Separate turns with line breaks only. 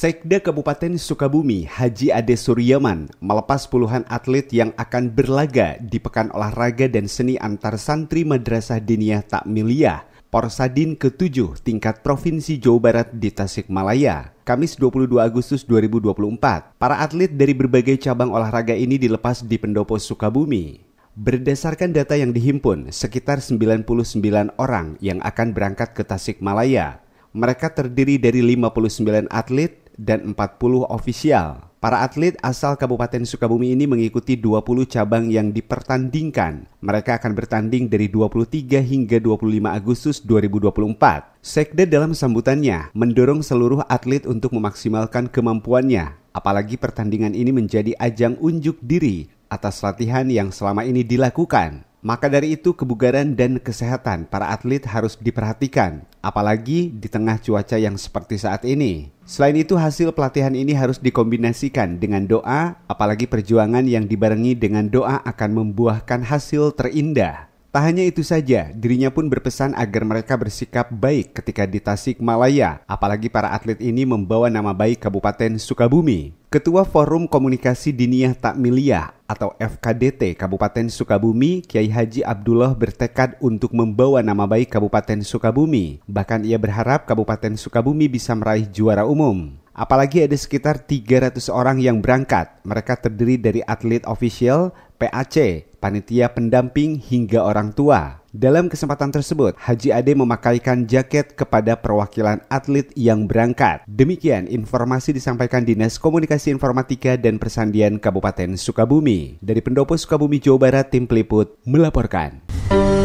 Sekda Kabupaten Sukabumi Haji Ade Suryaman melepas puluhan atlet yang akan berlaga di Pekan Olahraga dan Seni Antar Santri Madrasah Diniyah Takmiliyah Porsadin ke-7 tingkat Provinsi Jawa Barat di Tasikmalaya. Kamis 22 Agustus 2024, para atlet dari berbagai cabang olahraga ini dilepas di pendopo Sukabumi. Berdasarkan data yang dihimpun, sekitar 99 orang yang akan berangkat ke Tasikmalaya mereka terdiri dari 59 atlet dan 40 ofisial. Para atlet asal Kabupaten Sukabumi ini mengikuti 20 cabang yang dipertandingkan. Mereka akan bertanding dari 23 hingga 25 Agustus 2024. Sekda dalam sambutannya mendorong seluruh atlet untuk memaksimalkan kemampuannya. Apalagi pertandingan ini menjadi ajang unjuk diri atas latihan yang selama ini dilakukan. Maka dari itu kebugaran dan kesehatan para atlet harus diperhatikan, apalagi di tengah cuaca yang seperti saat ini. Selain itu hasil pelatihan ini harus dikombinasikan dengan doa, apalagi perjuangan yang dibarengi dengan doa akan membuahkan hasil terindah. Tak hanya itu saja, dirinya pun berpesan agar mereka bersikap baik ketika di Tasikmalaya, apalagi para atlet ini membawa nama baik Kabupaten Sukabumi. Ketua Forum Komunikasi Diniah Takmiliah atau FKDT Kabupaten Sukabumi, Kiai Haji Abdullah bertekad untuk membawa nama baik Kabupaten Sukabumi. Bahkan ia berharap Kabupaten Sukabumi bisa meraih juara umum. Apalagi ada sekitar 300 orang yang berangkat. Mereka terdiri dari atlet official, PAC, panitia pendamping hingga orang tua. Dalam kesempatan tersebut, Haji Ade memakaikan jaket kepada perwakilan atlet yang berangkat. Demikian informasi disampaikan Dinas Komunikasi Informatika dan Persandian Kabupaten Sukabumi. Dari Pendopo Sukabumi, Jawa Barat, tim peliput melaporkan.